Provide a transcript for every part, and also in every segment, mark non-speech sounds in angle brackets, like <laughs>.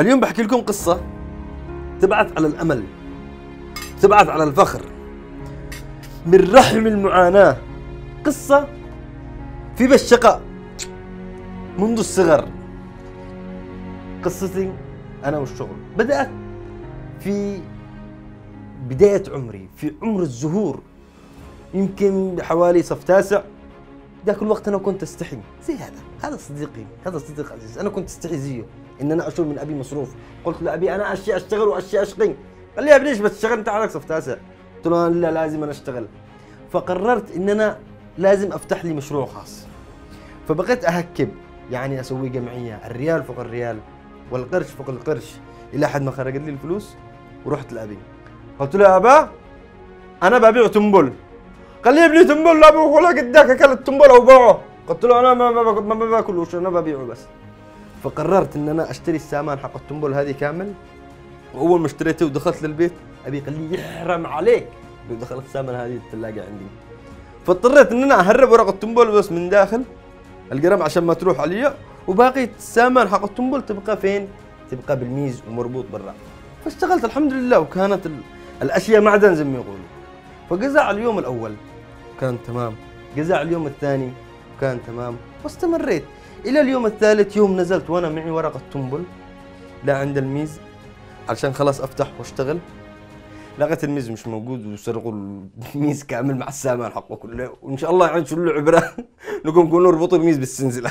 اليوم بحكي لكم قصة تبعث على الأمل تبعث على الفخر من رحم المعاناة قصة في بالشقاء منذ الصغر قصتي أنا والشغل بدأت في بداية عمري في عمر الزهور يمكن حوالي صف تاسع ذاك الوقت أنا كنت أستحي زي هذا هذا صديقي هذا صديق عزيز أنا كنت أستحي زيه ان انا اشطر من ابي مصروف قلت له ابي انا اشي اشتغل واشي اشقي قال لي يا ابني بس بتشتغل انت على صف تاسع قلت له لا لازم انا اشتغل فقررت ان انا لازم افتح لي مشروع خاص فبقيت اهكب يعني اسوي جمعيه الريال فوق الريال والقرش فوق القرش الى حد ما خرجت لي الفلوس ورحت لابي قلت له يا ابا انا ببيع تنبل قال لي يا ابني تنبل لا بقول ولا قدك اكل التنبل او باعه قلت له انا ما باكلوش انا ببيعه بس فقررت ان انا اشتري السامان حق التنبل هذه كامل واول ما اشتريته ودخلت للبيت ابي قال لي يحرم عليك لو دخلت السامان هذه الثلاجه عندي فاضطريت ان انا اهرب ورق التنبل بس من داخل القرم عشان ما تروح علي وباقي السامان حق التنبل تبقى فين؟ تبقى بالميز ومربوط برا فاشتغلت الحمد لله وكانت الاشياء معدن زي ما يقولوا فقزع اليوم الاول كان تمام قزع اليوم الثاني كان تمام واستمريت الى اليوم الثالث يوم نزلت وانا معي ورقه تنبل لا عند الميز علشان خلاص افتح واشتغل لقيت الميز مش موجود وسرقوا الميز كامل مع السامان حقه كله وان شاء الله يعني شلوا عبره نقوم <laughs> نقول نربط الميز بالسنزله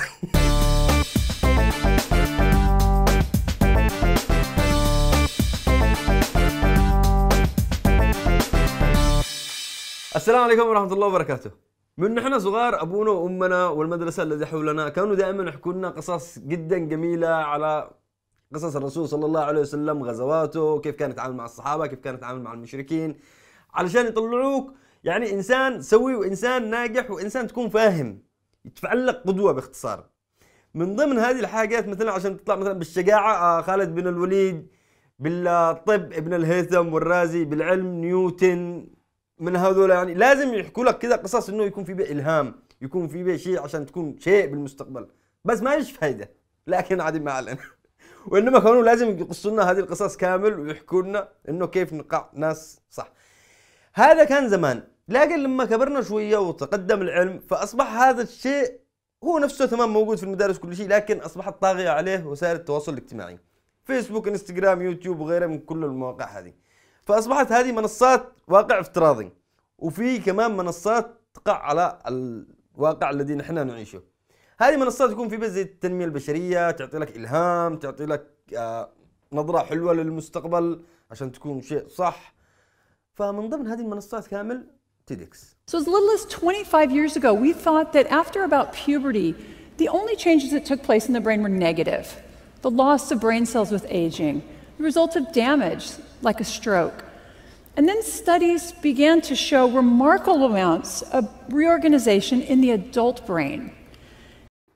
<laughs> السلام عليكم ورحمه الله وبركاته من نحن صغار ابونا وامنا والمدرسه الذي حولنا كانوا دائما يحكوا لنا قصص جدا جميله على قصص الرسول صلى الله عليه وسلم غزواته كيف كان يتعامل مع الصحابه كيف كان يتعامل مع المشركين علشان يطلعوك يعني انسان سوي وانسان ناجح وانسان تكون فاهم يتفعل لك قدوه باختصار من ضمن هذه الحاجات مثلا عشان تطلع مثلا بالشجاعه آه، خالد بن الوليد بالطب ابن الهيثم والرازي بالعلم نيوتن من هذول يعني لازم يحكوا لك كذا قصص انه يكون في بيه الهام يكون في بيه شيء عشان تكون شيء بالمستقبل بس ما فيش فايده لكن عادي ما علينا <laughs> وانما كانوا لازم يقصوا لنا هذه القصص كامل ويحكوا لنا انه كيف نقع ناس صح هذا كان زمان لكن لما كبرنا شويه وتقدم العلم فاصبح هذا الشيء هو نفسه تمام موجود في المدارس كل شيء لكن اصبحت طاغيه عليه وسائل التواصل الاجتماعي فيسبوك انستغرام يوتيوب وغيره من كل المواقع هذه فاصبحت هذه منصات واقع افتراضي وفي كمان منصات تقع على الواقع الذي نحن نعيشه هذه منصات يكون في بس التنميه البشريه تعطي لك الهام تعطي لك آه، نظره حلوه للمستقبل عشان تكون شيء صح فمن ضمن هذه المنصات كامل تيدكس So as little as 25 years ago, we thought that after about puberty, the only changes that took place in the brain were negative. The loss of brain cells with aging, the result of damage, like a stroke. And then studies began to show remarkable amounts of reorganization in the adult brain.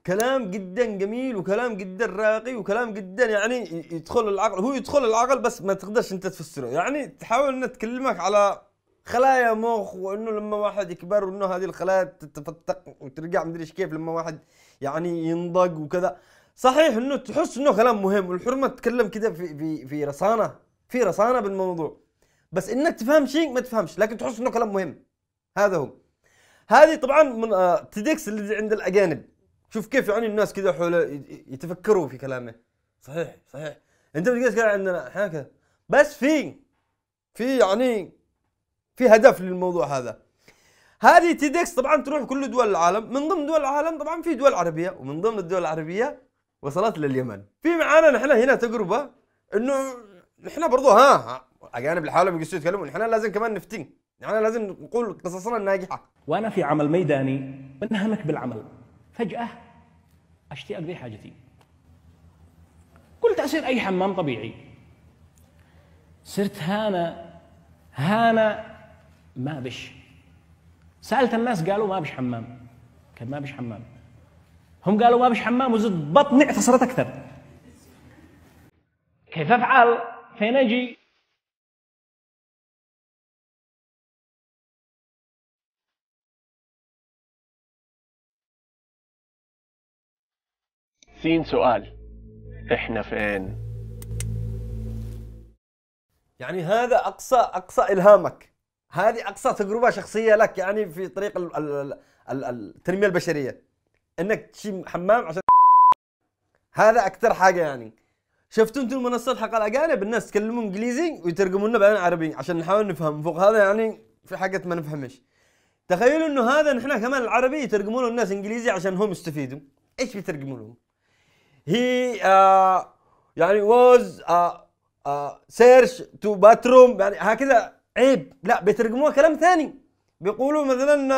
كلام جدا جميل وكلام جدا راقي وكلام جدا يعني يدخل العقل هو يدخل العقل بس ما تقدرش انت تفسره يعني تحاول ان تكلمك على خلايا مخ وانه لما واحد يكبر وانه هذه الخلايا تتفتق وترجع مدري ايش كيف لما واحد يعني ينضج وكذا صحيح انه تحس انه كلام مهم والحرمه تتكلم كده في في في رصانه في رصانه بالموضوع بس انك تفهم شيء ما تفهمش لكن تحس انه كلام مهم هذا هو هذه طبعا من آه، تيدكس اللي عند الاجانب شوف كيف يعني الناس كذا حول يتفكروا في كلامه صحيح صحيح انت بتقيس كذا عندنا احيانا كذا بس في في يعني في هدف للموضوع هذا هذه تيدكس طبعا تروح كل دول العالم من ضمن دول العالم طبعا في دول عربيه ومن ضمن الدول العربيه وصلت لليمن في معانا نحن هنا تجربه انه نحن برضو ها اجانب اللي حوالهم يجلسوا يتكلموا نحن لازم كمان نفتن نحن لازم نقول قصصنا الناجحه وانا في عمل ميداني بنهمك بالعمل فجاه اشتي اقضي حاجتي قلت اصير اي حمام طبيعي صرت هانا هانا ما بش سالت الناس قالوا ما بش حمام كان ما بش حمام هم قالوا ما بش حمام وزد بطني اعتصرت أكثر كيف أفعل؟ فين أجي؟ سين سؤال احنا فين؟ يعني هذا اقصى اقصى الهامك هذه اقصى تجربه شخصيه لك يعني في طريق التنميه البشريه انك تشيل حمام عشان <laughs> هذا اكثر حاجه يعني شفتوا انتم المنصات حق الاجانب الناس تكلموا انجليزي ويترجموا لنا بعدين عربي عشان نحاول نفهم فوق هذا يعني في حاجه ما نفهمش تخيلوا انه هذا نحن كمان العربي يترجموا له الناس انجليزي عشان هم يستفيدوا ايش بيترجموا لهم؟ هي uh, يعني واز سيرش تو باتروم يعني هكذا عيب لا بيترجموها كلام ثاني بيقولوا مثلا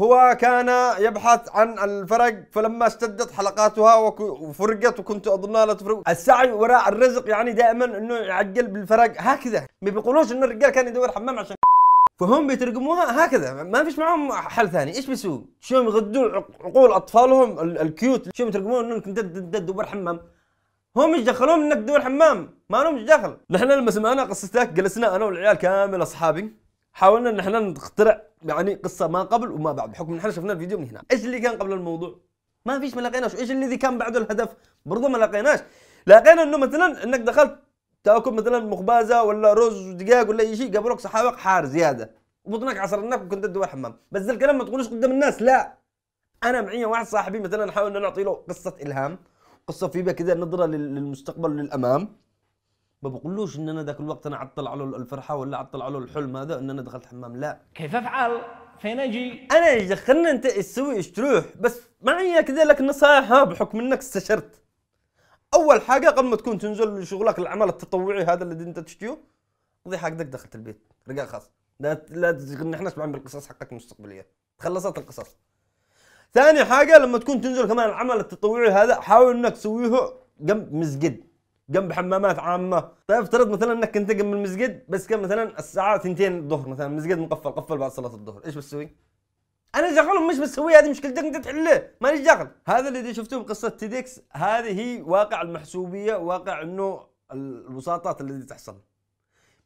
هو كان يبحث عن الفرق فلما اشتدت حلقاتها وفرقت وكنت اظنها لا تفرق السعي وراء الرزق يعني دائما انه يعجل بالفرق هكذا ما بيقولوش انه الرجال كان يدور حمام عشان <laughs> فهم بيترجموها هكذا ما فيش معاهم حل ثاني ايش بيسووا شو يغدوا عقول اطفالهم الكيوت شو يترجمون انك كنت تدور حمام هم يدخلون انك تدور حمام ما لهم دخل نحن لما سمعنا قصتك جلسنا انا والعيال كامل اصحابي حاولنا ان احنا نخترع يعني قصه ما قبل وما بعد بحكم ان احنا شفنا الفيديو من هنا ايش اللي كان قبل الموضوع ما فيش ما لقيناش ايش الذي كان بعده الهدف برضه ما لقيناش لقينا انه مثلا انك دخلت تاكل مثلا مخبازه ولا رز ودقاق ولا اي شيء قبلك صحابك حار زياده وبطنك عصرناك وكنت تدور الحمام بس ذا الكلام ما تقولوش قدام الناس لا انا معي واحد صاحبي مثلا حاولنا نعطي له قصه الهام قصه في كذا نظره للمستقبل وللامام ما بقولوش ان انا ذاك الوقت انا عطل على الفرحه ولا عطل على الحلم هذا ان انا دخلت حمام لا كيف افعل؟ فين اجي؟ انا خلنا انت تسوي ايش تروح بس معي كذلك نصائح بحكم انك استشرت اول حاجه قبل ما تكون تنزل شغلك العمل التطوعي هذا اللي انت تشتيه قضي حقك دخلت البيت رجاء خاص لا لا نحن نسمع بالقصص حقك المستقبليه تخلصت القصص ثاني حاجه لما تكون تنزل كمان العمل التطوعي هذا حاول انك تسويه جنب مسجد جنب حمامات عامه طيب افترض مثلا انك كنت من المسجد بس كان مثلا الساعه 2 الظهر مثلا المسجد مقفل قفل بعد صلاه الظهر ايش بتسوي انا شغلهم مش بتسوي هذه مشكلتك انت ما ماليش دخل هذا اللي شفتوه بقصه تيديكس هذه هي واقع المحسوبيه واقع انه الوساطات اللي تحصل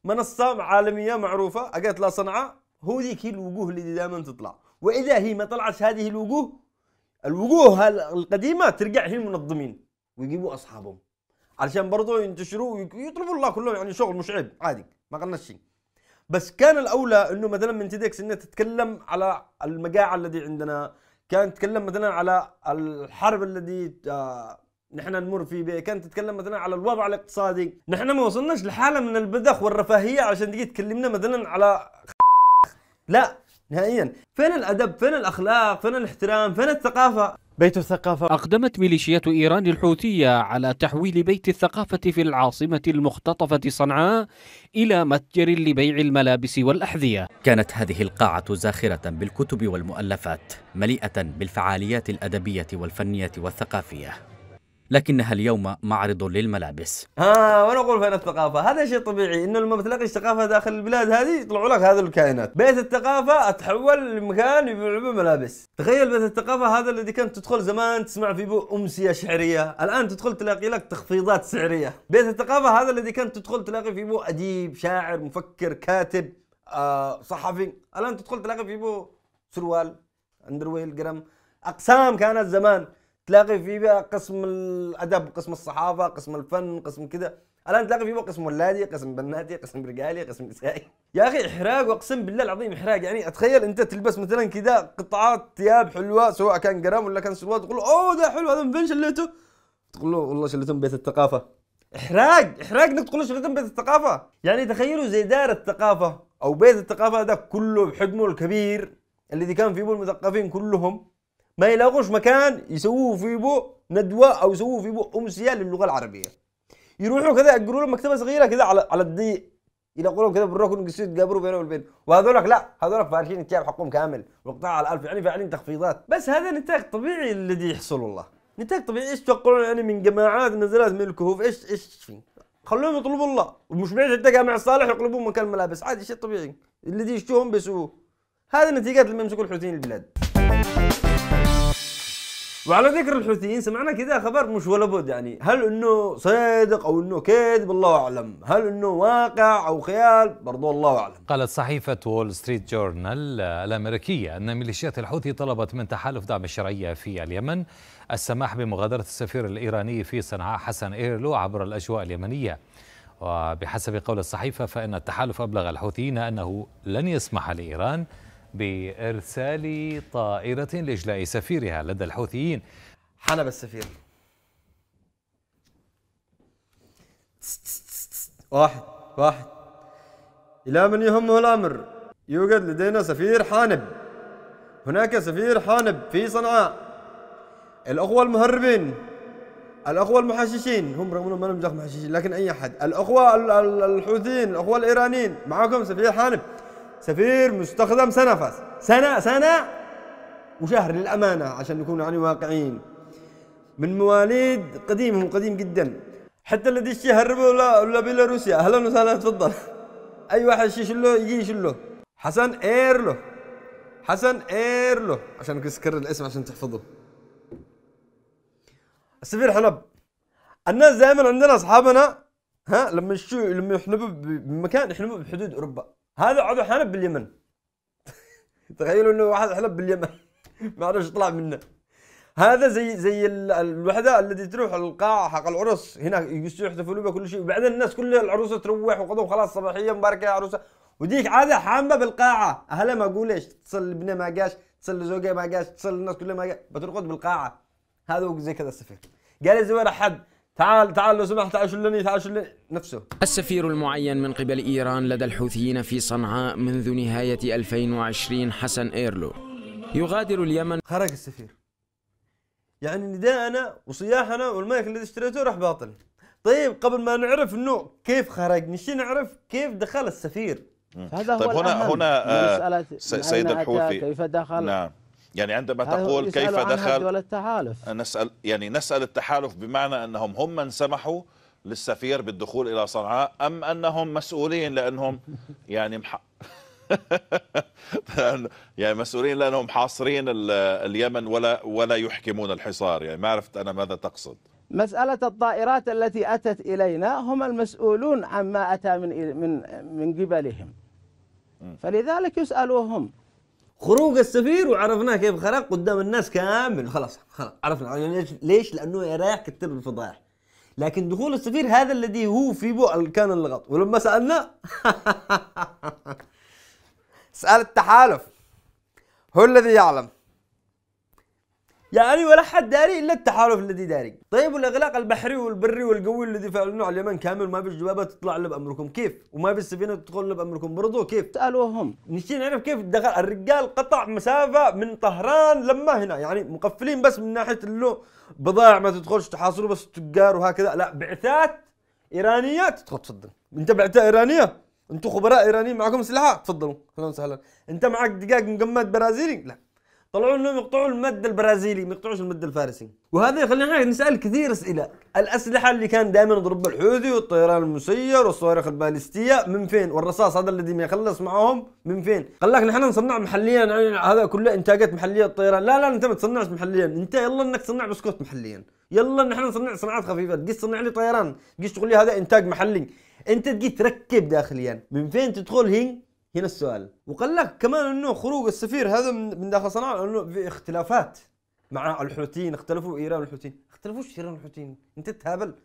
منصه عالميه معروفه اجت لها صنعاء هو ذيك هي الوجوه اللي دائما تطلع واذا هي ما طلعت هذه الوجوه الوجوه القديمه ترجع هي المنظمين ويجيبوا اصحابهم علشان برضه ينتشروا ويطلبوا الله كلهم يعني شغل مش عيب عادي ما قلناش شيء بس كان الاولى انه مثلا من تيدكس انها تتكلم على المجاعه الذي عندنا كانت تتكلم مثلا على الحرب الذي آه، نحن نمر فيه بيه كانت تتكلم مثلا على الوضع الاقتصادي نحن ما وصلناش لحاله من البذخ والرفاهيه عشان تجي تكلمنا مثلا على <laughs> لا نهائيا فين الادب فين الاخلاق فين الاحترام فين الثقافه بيت الثقافة أقدمت ميليشيات إيران الحوثية على تحويل بيت الثقافة في العاصمة المختطفة صنعاء إلى متجر لبيع الملابس والأحذية كانت هذه القاعة زاخرة بالكتب والمؤلفات مليئة بالفعاليات الأدبية والفنية والثقافية لكنها اليوم معرض للملابس ها وانا اقول فين الثقافه هذا شيء طبيعي انه لما بتلاقي ثقافه داخل البلاد هذه يطلعوا لك هذه الكائنات بيت الثقافه اتحول لمكان يبيعوا ملابس تخيل بيت الثقافه هذا الذي كنت تدخل زمان تسمع فيه امسيه شعريه الان تدخل تلاقي لك تخفيضات سعريه بيت الثقافه هذا الذي كنت تدخل تلاقي فيه اديب شاعر مفكر كاتب آه صحفي الان تدخل تلاقي فيه سروال اندرويل قرم اقسام كانت زمان تلاقي في بقى قسم الادب قسم الصحافه قسم الفن قسم كذا الان تلاقي في بقى قسم ولادي قسم بناتي قسم رجالي قسم نسائي <laughs> يا اخي احراق واقسم بالله العظيم احراق يعني اتخيل انت تلبس مثلا كذا قطعات ثياب حلوه سواء كان قرام ولا كان سروال تقول له اوه ده حلو هذا من فين شليته؟ تقول له والله شليته من بيت الثقافه احراق احراق انك تقول له من بيت الثقافه يعني تخيلوا زي دار الثقافه او بيت الثقافه هذا كله بحجمه الكبير الذي كان فيه المثقفين كلهم ما يلاقوش مكان يسووه في بو ندوه او يسووه في بو امسيه للغه العربيه يروحوا كذا يقروا لهم مكتبه صغيره كذا على على الضيق يلاقوا لهم كذا بالركن يقصوا يتقابلوا بينهم وبين وهذولك لا هذولك فارشين التياب حقهم كامل وقطاع على الالف يعني فاعلين تخفيضات بس هذا نتاج طبيعي الذي يحصل والله نتاج طبيعي ايش تقولون يعني من جماعات نزلت من الكهوف ايش ايش في خلوهم يطلبوا الله ومش بعيد حتى جامع الصالح يقلبون مكان الملابس عادي شيء طبيعي الذي يشتوهم بيسووه هذا نتيجات لما يمسكوا الحوثيين البلاد وعلى ذكر الحوثيين سمعنا كذا خبر مش ولا بد يعني هل انه صادق او انه كذب الله اعلم هل انه واقع او خيال برضو الله اعلم قالت صحيفه وول ستريت جورنال الامريكيه ان ميليشيات الحوثي طلبت من تحالف دعم الشرعيه في اليمن السماح بمغادره السفير الايراني في صنعاء حسن ايرلو عبر الاجواء اليمنيه وبحسب قول الصحيفه فان التحالف ابلغ الحوثيين انه لن يسمح لايران بإرسال طائرة لإجلاء سفيرها لدى الحوثيين حلب السفير واحد واحد إلى من يهمه الأمر يوجد لدينا سفير حانب هناك سفير حانب في صنعاء الأخوة المهربين الأخوة المحششين هم رغم أنهم ما محششين لكن أي أحد الأخوة الحوثيين الأخوة الإيرانيين معكم سفير حانب سفير مستخدم سنة فاس سنة سنة وشهر للأمانة عشان نكون يعني واقعيين من مواليد قديم هو قديم جدا حتى الذي هربوا ولا ولا بيلاروسيا اهلا وسهلا تفضل اي واحد يشيل له يجي يشيل له حسن ايرلو حسن ايرلو عشان تذكر الاسم عشان تحفظه السفير حلب الناس دائما عندنا اصحابنا ها لما يشو لما يحنبوا بمكان يحنبوا بحدود اوروبا هذا عضو حلب باليمن <laughs> تخيلوا انه واحد حلب باليمن <laughs> ما عرفش يطلع منه هذا زي زي الوحده التي تروح القاعه حق العرس هنا يحتفلوا بها كل شيء وبعدين الناس كلها العروسه تروح وقضوا خلاص صباحيه مباركه يا عروسه وديك عاده حامه بالقاعه اهلها ما ايش تصل لابنها ما قاش تصل لزوجها ما قاش تصل للناس كلها ما قاش بترقد بالقاعه هذا زي كذا السفير قال الزوار حد تعال تعال لو سمحت تعال شلني تعال شلني نفسه السفير المعين من قبل إيران لدى الحوثيين في صنعاء منذ نهاية 2020 حسن إيرلو يغادر اليمن خرج السفير يعني نداءنا وصياحنا والمايك الذي اشتريته راح باطل طيب قبل ما نعرف انه كيف خرج نشي نعرف كيف دخل السفير هذا طيب هو هنا الأهم. هنا آه سيد الحوثي كيف دخل نعم يعني عندما تقول كيف دخل دول التحالف نسأل يعني نسأل التحالف بمعنى أنهم هم من سمحوا للسفير بالدخول إلى صنعاء أم أنهم مسؤولين لأنهم <laughs> يعني مح... <laughs> يعني مسؤولين لانهم حاصرين اليمن ولا ولا يحكمون الحصار يعني ما عرفت انا ماذا تقصد مساله الطائرات التي اتت الينا هم المسؤولون عما اتى من من من قبلهم فلذلك يسالوهم خروج السفير وعرفناه كيف خرق قدام الناس كامل خلاص خلاص عرفنا يعني ليش ليش لانه رايح كثير الفضائح لكن دخول السفير هذا الذي هو في بو كان الغلط ولما سالنا <laughs> سال التحالف هو الذي يعلم يعني ولا حد داري الا التحالف الذي داري طيب والاغلاق البحري والبري والقوي الذي فعلناه على اليمن كامل ما فيش جبابه تطلع الا بامركم كيف وما فيش سفينه تدخل الا بامركم برضو كيف سالوهم نشي نعرف كيف دخل الرجال قطع مسافه من طهران لما هنا يعني مقفلين بس من ناحيه اللو بضائع ما تدخلش تحاصروا بس تجار وهكذا لا بعثات ايرانيه تدخل تفضل انت بعثه ايرانيه انتم خبراء ايرانيين معكم سلاح تفضلوا اهلا وسهلا انت معك دقاق مجمد برازيلي لا طلعوا انهم يقطعوا المد البرازيلي ما يقطعوش المد الفارسي وهذا يخلينا نسال كثير اسئله الاسلحه اللي كان دائما يضربها الحوثي والطيران المسير والصواريخ الباليستيه من فين والرصاص هذا الذي ما يخلص معهم من فين قال لك نحن نصنع محليا يعني هذا كله انتاجات محليه الطيران لا لا انت ما تصنعش محليا انت يلا انك تصنع بسكوت محليا يلا نحن نصنع صناعات خفيفه تجي تصنع لي طيران تجي تقول لي هذا انتاج محلي انت تجي تركب داخليا من فين تدخل هي هنا السؤال وقال لك كمان انه خروج السفير هذا من داخل صنعاء انه في اختلافات مع الحوثيين اختلفوا ايران والحوثيين اختلفوش ايران والحوثيين انت تهبل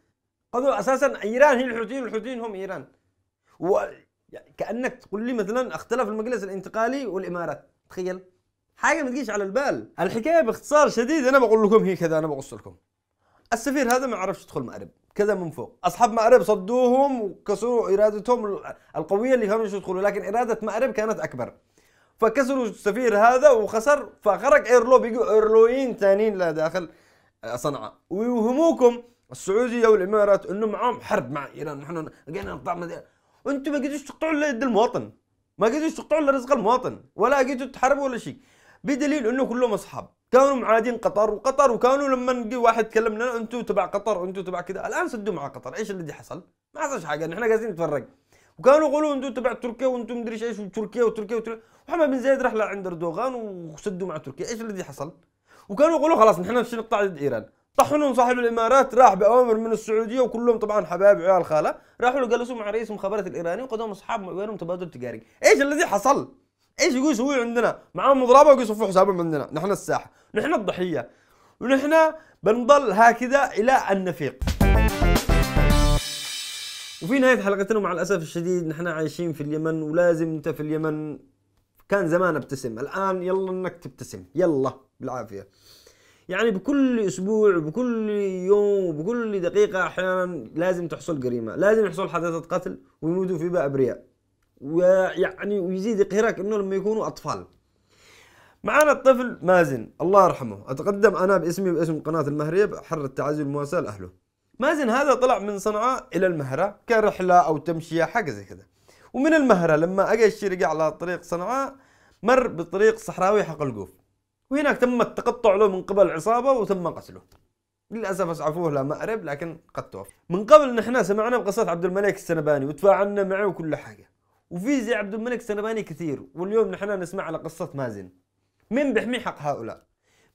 قالوا اساسا ايران هي الحوثيين والحوثيين هم ايران و كانك تقول لي مثلا اختلف المجلس الانتقالي والامارات تخيل حاجه ما تجيش على البال الحكايه باختصار شديد انا بقول لكم هي كذا انا بقص لكم السفير هذا ما عرفش يدخل مأرب كذا من فوق اصحاب مأرب صدوهم وكسروا ارادتهم القويه اللي كانوا يدخلوا لكن اراده مأرب كانت اكبر فكسروا السفير هذا وخسر فخرج ايرلو بيجوا ايرلوين ثانيين لداخل صنعاء ويوهموكم السعوديه والامارات انه معاهم حرب مع ايران نحن لقينا نقطع انتم ما قدرتوش تقطعوا يد المواطن ما قدرتوش تقطعوا رزق المواطن ولا قدرتوا تحاربوا ولا شيء بدليل انه كلهم اصحاب كانوا معادين قطر وقطر وكانوا لما نجي واحد تكلمنا انتم تبع قطر انتم تبع كذا الان سدوا مع قطر ايش اللي حصل؟ ما حصلش حاجه نحن قاعدين نتفرج وكانوا يقولوا انتم تبع تركيا وانتم مدري ايش وتركيا وتركيا وتركيا محمد بن زايد راح لعند اردوغان وسدوا مع تركيا ايش اللي حصل؟ وكانوا يقولوا خلاص نحن مش نقطع ضد ايران طحنوا صاحب الامارات راح باوامر من السعوديه وكلهم طبعا حبايب عيال خاله راحوا جلسوا مع رئيس المخابرات الايراني وقدموا اصحاب وبينهم تبادل تجاري ايش الذي حصل؟ ايش يقول يسوي عندنا؟ معاهم مضربه ويقول يصفوا حسابهم عندنا، نحن الساحه، نحن الضحيه، ونحن بنضل هكذا الى ان نفيق. وفي نهايه حلقتنا مع الاسف الشديد نحن عايشين في اليمن ولازم انت في اليمن كان زمان ابتسم، الان يلا انك تبتسم، يلا بالعافيه. يعني بكل اسبوع وبكل يوم وبكل دقيقه احيانا لازم تحصل جريمه، لازم يحصل حادثه قتل ويموتوا في ابرياء. ويعني ويزيد قهرك انه لما يكونوا اطفال معنا الطفل مازن الله يرحمه اتقدم انا باسمي باسم قناه المهريه حر التعازي والمواساه لاهله مازن هذا طلع من صنعاء الى المهره كرحله او تمشيه حاجه زي كذا ومن المهره لما اجى الشرقه على طريق صنعاء مر بطريق صحراوي حق القوف وهناك تم التقطع له من قبل عصابه وتم قتله للاسف اسعفوه لمأرب لكن قد توفى من قبل نحن سمعنا بقصه عبد الملك السنباني وتفاعلنا معه وكل حاجه وفي زي عبد الملك سنباني كثير واليوم نحن نسمع على قصة مازن من بيحمي حق هؤلاء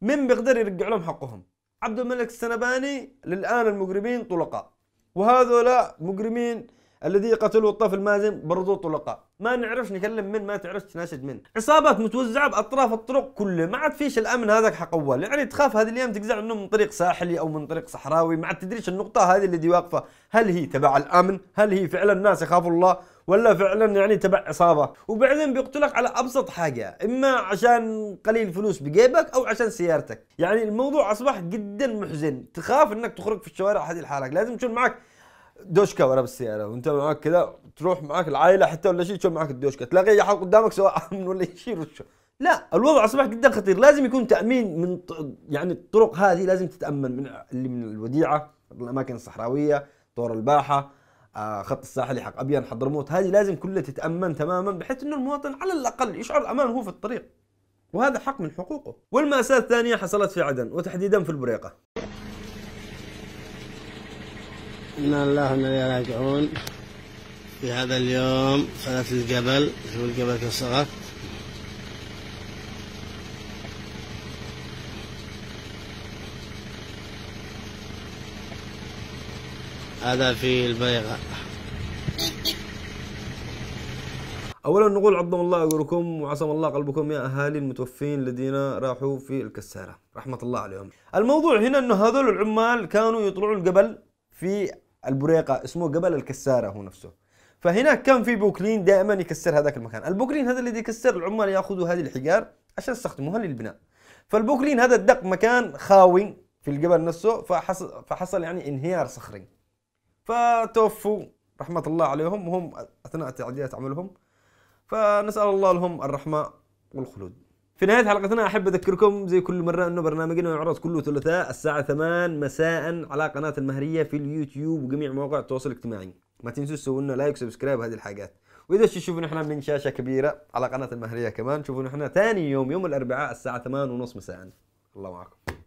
من بيقدر يرجع لهم حقهم عبد الملك السنباني للآن المجرمين طلقاء وهذولا مجرمين الذي يقتله الطفل مازن برضو طلقاء ما نعرفش نكلم من ما تعرفش تناشد من عصابات متوزعه باطراف الطرق كلها ما عاد فيش الامن هذاك حق أول يعني تخاف هذه الايام تقزع انه من طريق ساحلي او من طريق صحراوي ما عاد تدريش النقطه هذه اللي دي واقفه هل هي تبع الامن هل هي فعلا الناس يخافوا الله ولا فعلا يعني تبع عصابه وبعدين بيقتلك على ابسط حاجه اما عشان قليل فلوس بجيبك او عشان سيارتك يعني الموضوع اصبح جدا محزن تخاف انك تخرج في الشوارع هذه الحالة لازم تكون معك دوشكه ورا بالسياره وانت معاك كذا تروح معاك العائله حتى ولا شيء تشوف معاك الدوشكه تلاقي يحط قدامك سواء <laughs> امن ولا يشيل لا الوضع اصبح جدا خطير لازم يكون تامين من يعني الطرق هذه لازم تتامن من اللي من الوديعه الاماكن الصحراويه طور الباحه آه خط الساحلي حق ابين حضرموت هذه لازم كلها تتامن تماما بحيث انه المواطن على الاقل يشعر الامان وهو في الطريق وهذا حق من حقوقه والمأساة الثانية حصلت في عدن وتحديدا في البريقة إن الله إنا راجعون في هذا اليوم صلاة الجبل شوف الجبل كسرت هذا في البيغة اولا نقول عظم الله اجوركم وعصم الله قلبكم يا اهالي المتوفين الذين راحوا في الكساره رحمه الله عليهم الموضوع هنا انه هذول العمال كانوا يطلعوا الجبل في البريقه اسمه قبل الكساره هو نفسه فهناك كان في بوكلين دائما يكسر هذاك المكان البوكلين هذا الذي يكسر العمال ياخذوا هذه الحجار عشان يستخدموها للبناء فالبوكلين هذا دق مكان خاوي في الجبل نفسه فحصل, فحصل يعني انهيار صخري فتوفوا رحمة الله عليهم وهم أثناء تعديات عملهم فنسأل الله لهم الرحمة والخلود في نهاية حلقتنا أحب أذكركم زي كل مرة أنه برنامجنا يعرض كل ثلاثاء الساعة 8 مساء على قناة المهرية في اليوتيوب وجميع مواقع التواصل الاجتماعي ما تنسوا تسووا لنا لايك وسبسكرايب هذه الحاجات وإذا تشوفوا نحن من شاشة كبيرة على قناة المهرية كمان تشوفون نحن ثاني يوم يوم الأربعاء الساعة 8 ونص مساء الله معكم